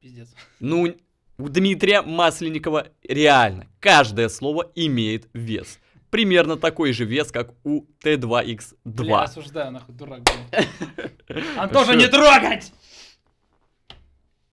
Пиздец. Ну, у Дмитрия Масленникова реально каждое слово имеет вес. Примерно такой же вес, как у Т2Х2. Бля, осуждаю, нахуй, дурак. Антоша, не трогать!